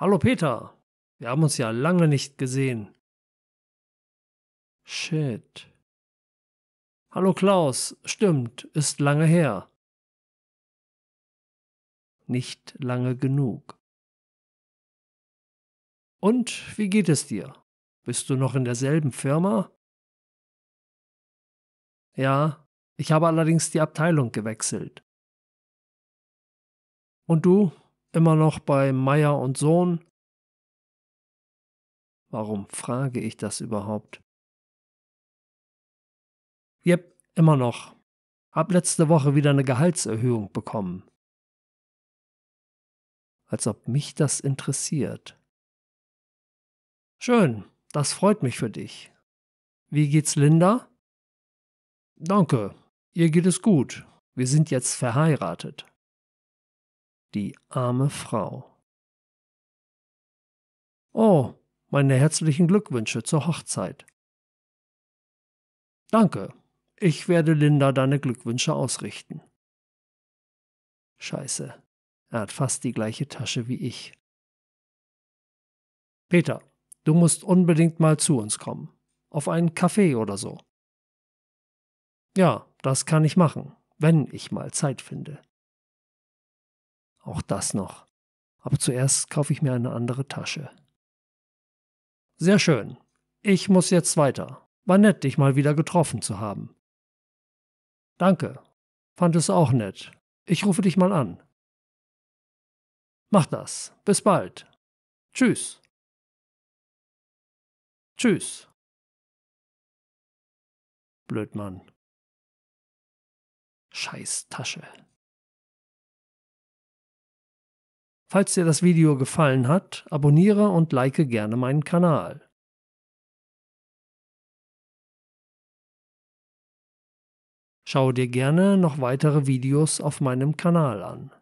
Hallo Peter, wir haben uns ja lange nicht gesehen. Shit. Hallo Klaus, stimmt, ist lange her. Nicht lange genug. Und wie geht es dir? Bist du noch in derselben Firma? Ja, ich habe allerdings die Abteilung gewechselt. Und du, immer noch bei Meier und Sohn? Warum frage ich das überhaupt? Yep, immer noch. Hab letzte Woche wieder eine Gehaltserhöhung bekommen. Als ob mich das interessiert. Schön, das freut mich für dich. Wie geht's Linda? Danke, ihr geht es gut. Wir sind jetzt verheiratet die arme Frau. Oh, meine herzlichen Glückwünsche zur Hochzeit. Danke, ich werde Linda deine Glückwünsche ausrichten. Scheiße, er hat fast die gleiche Tasche wie ich. Peter, du musst unbedingt mal zu uns kommen. Auf einen Kaffee oder so. Ja, das kann ich machen, wenn ich mal Zeit finde. Auch das noch. Aber zuerst kaufe ich mir eine andere Tasche. Sehr schön. Ich muss jetzt weiter. War nett, dich mal wieder getroffen zu haben. Danke. Fand es auch nett. Ich rufe dich mal an. Mach das. Bis bald. Tschüss. Tschüss. Blödmann. Scheiß Tasche. Falls dir das Video gefallen hat, abonniere und like gerne meinen Kanal. Schau dir gerne noch weitere Videos auf meinem Kanal an.